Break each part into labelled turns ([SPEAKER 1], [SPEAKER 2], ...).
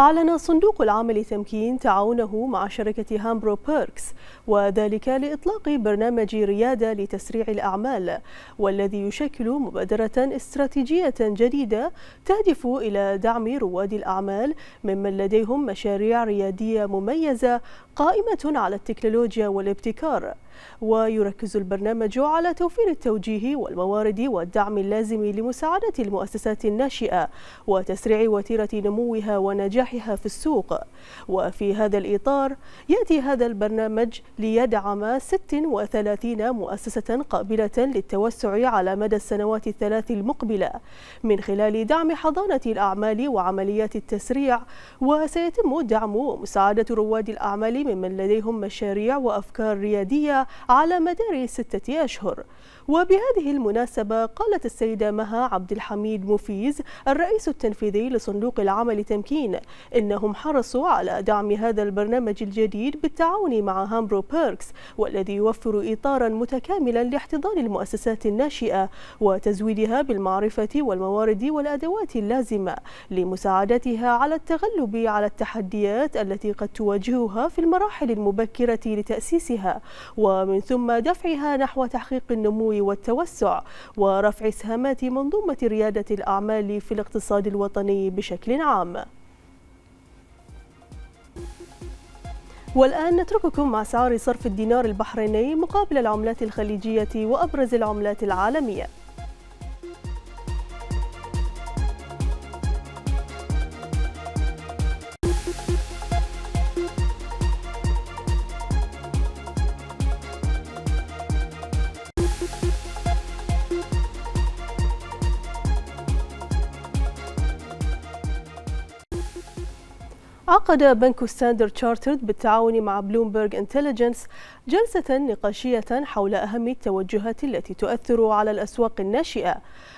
[SPEAKER 1] أعلن صندوق العام لتمكين تعاونه مع شركة هامبرو بيركس وذلك لإطلاق برنامج ريادة لتسريع الأعمال والذي يشكل مبادرة استراتيجية جديدة تهدف إلى دعم رواد الأعمال ممن لديهم مشاريع ريادية مميزة قائمة على التكنولوجيا والابتكار ويركز البرنامج على توفير التوجيه والموارد والدعم اللازم لمساعدة المؤسسات الناشئة وتسريع وتيرة نموها ونجاحها في السوق وفي هذا الإطار يأتي هذا البرنامج ليدعم 36 مؤسسة قابلة للتوسع على مدى السنوات الثلاث المقبلة من خلال دعم حضانة الأعمال وعمليات التسريع وسيتم دعم ومساعدة رواد الأعمال ممن لديهم مشاريع وأفكار ريادية على مدار ستة أشهر وبهذه المناسبة قالت السيدة مها عبد الحميد مفيز الرئيس التنفيذي لصندوق العمل تمكين إنهم حرصوا على دعم هذا البرنامج الجديد بالتعاون مع هامبرو بيركس والذي يوفر إطارا متكاملا لاحتضان المؤسسات الناشئة وتزويدها بالمعرفة والموارد والأدوات اللازمة لمساعدتها على التغلب على التحديات التي قد تواجهها في المراحل المبكرة لتأسيسها و ومن ثم دفعها نحو تحقيق النمو والتوسع ورفع إسهامات منظومة ريادة الأعمال في الاقتصاد الوطني بشكل عام والآن نترككم مع سعر صرف الدينار البحريني مقابل العملات الخليجية وأبرز العملات العالمية عقد بنك ستاندرد تشارترد بالتعاون مع بلومبرج انتليجنس جلسة نقاشية حول أهم التوجهات التي تؤثر على الأسواق الناشئة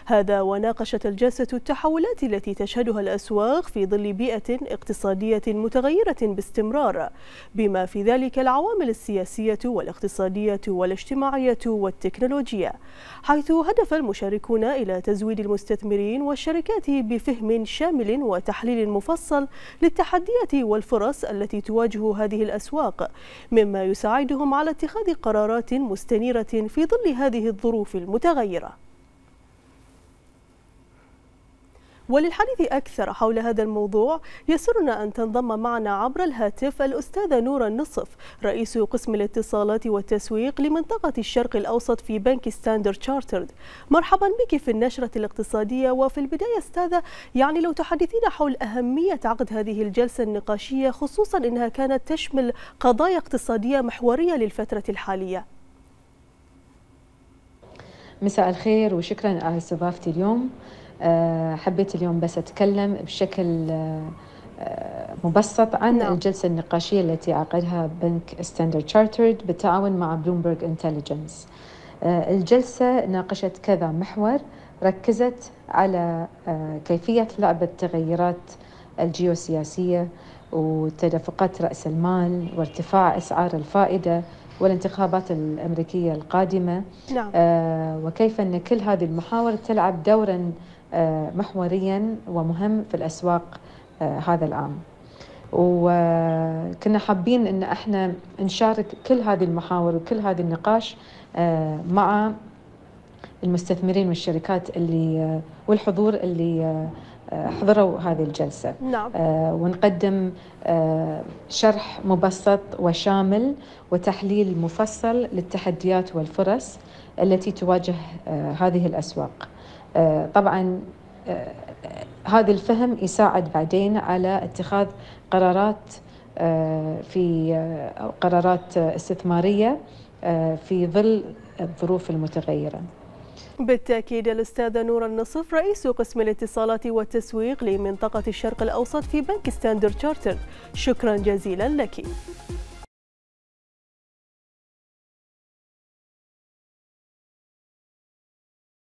[SPEAKER 1] هذا وناقشت الجلسة التحولات التي تشهدها الأسواق في ظل بيئة اقتصادية متغيرة باستمرار بما في ذلك العوامل السياسية والاقتصادية والاجتماعية والتكنولوجية حيث هدف المشاركون إلى تزويد المستثمرين والشركات بفهم شامل وتحليل مفصل للتحديات التقنية والفرص التي تواجه هذه الأسواق مما يساعدهم على اتخاذ قرارات مستنيرة في ظل هذه الظروف المتغيرة وللحديث أكثر حول هذا الموضوع يسرنا أن تنضم معنا عبر الهاتف الأستاذة نورا النصف رئيس قسم الاتصالات والتسويق لمنطقة الشرق الأوسط في بنك ستاندر تشارترد مرحبا بك في النشرة الاقتصادية وفي البداية أستاذة يعني لو تحدثينا حول أهمية عقد هذه الجلسة النقاشية خصوصا أنها كانت تشمل قضايا اقتصادية محورية للفترة الحالية
[SPEAKER 2] مساء الخير وشكرا على استضافتي اليوم آه، حبيت اليوم بس أتكلم بشكل آه، آه، مبسط عن نعم. الجلسة النقاشية التي عقدها بنك ستاندرد تشارترد بالتعاون مع بلومبرج انتليجنس الجلسة ناقشت كذا محور ركزت على كيفية لعب التغيرات الجيوسياسية وتدفقات رأس المال وارتفاع أسعار الفائدة والانتخابات الأمريكية القادمة نعم. وكيف أن كل هذه المحاور تلعب دوراً آه، محوريا ومهم في الأسواق آه، هذا العام وكنا حابين ان احنا نشارك كل هذه المحاور وكل هذا النقاش آه، مع المستثمرين والشركات اللي والحضور اللي حضروا هذه الجلسه نعم. ونقدم شرح مبسط وشامل وتحليل مفصل للتحديات والفرص التي تواجه هذه الاسواق آه، طبعا آه، هذا الفهم يساعد بعدين على اتخاذ قرارات آه، في قرارات استثماريه في ظل الظروف المتغيره.
[SPEAKER 1] بالتأكيد الأستاذة نور النصف رئيس قسم الاتصالات والتسويق لمنطقة الشرق الأوسط في بنك ستاندر تشارتر شكرا جزيلا لك